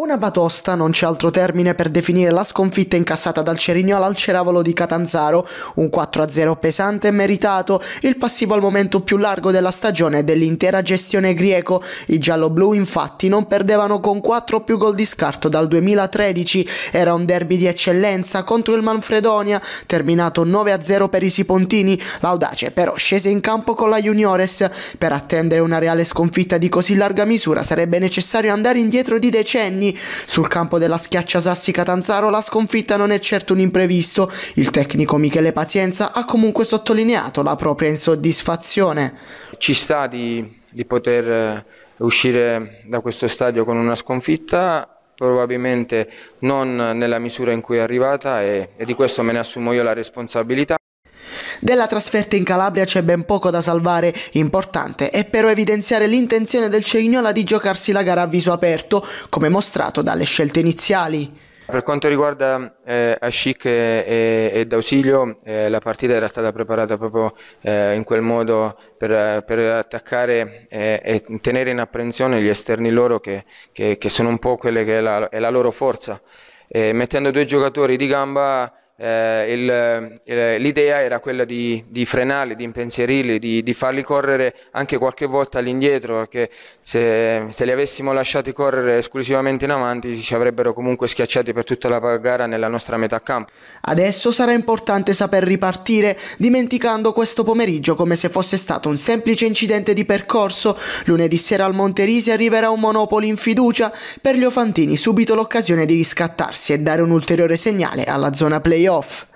Una batosta non c'è altro termine per definire la sconfitta incassata dal Cerignola al Ceravolo di Catanzaro, un 4-0 pesante e meritato, il passivo al momento più largo della stagione e dell'intera gestione greco. I gialloblu infatti non perdevano con 4 o più gol di scarto dal 2013, era un derby di eccellenza contro il Manfredonia, terminato 9-0 per i Sipontini, l'audace però scese in campo con la Juniores. Per attendere una reale sconfitta di così larga misura sarebbe necessario andare indietro di decenni Pellegrini. Sul campo della schiaccia Sassi Catanzaro la sconfitta non è certo un imprevisto. Il tecnico Michele Pazienza ha comunque sottolineato la propria insoddisfazione. Ci sta di, di poter eh, uscire da questo stadio con una sconfitta probabilmente non nella misura in cui è arrivata e, e di questo me ne assumo io la responsabilità. Della trasferta in Calabria c'è ben poco da salvare, importante è però evidenziare l'intenzione del Cerignola di giocarsi la gara a viso aperto, come mostrato dalle scelte iniziali. Per quanto riguarda eh, Ashik e, e D'Ausilio, eh, la partita era stata preparata proprio eh, in quel modo per, per attaccare eh, e tenere in apprensione gli esterni loro che, che, che sono un po' quella che è la, è la loro forza. Eh, mettendo due giocatori di gamba eh, eh, l'idea era quella di, di, frenarli, di impensierirli, di, di, farli correre anche qualche volta all'indietro, perché se, se, li avessimo lasciati correre esclusivamente in avanti ci avrebbero comunque schiacciati per tutta la gara nella nostra metà campo. Adesso sarà importante saper ripartire, dimenticando questo pomeriggio come se fosse stato un semplice incidente di percorso. Lunedì sera al Monterisi arriverà un monopoli in fiducia, per gli Ofantini subito l'occasione di riscattarsi e dare un ulteriore segnale alla zona playoff. off.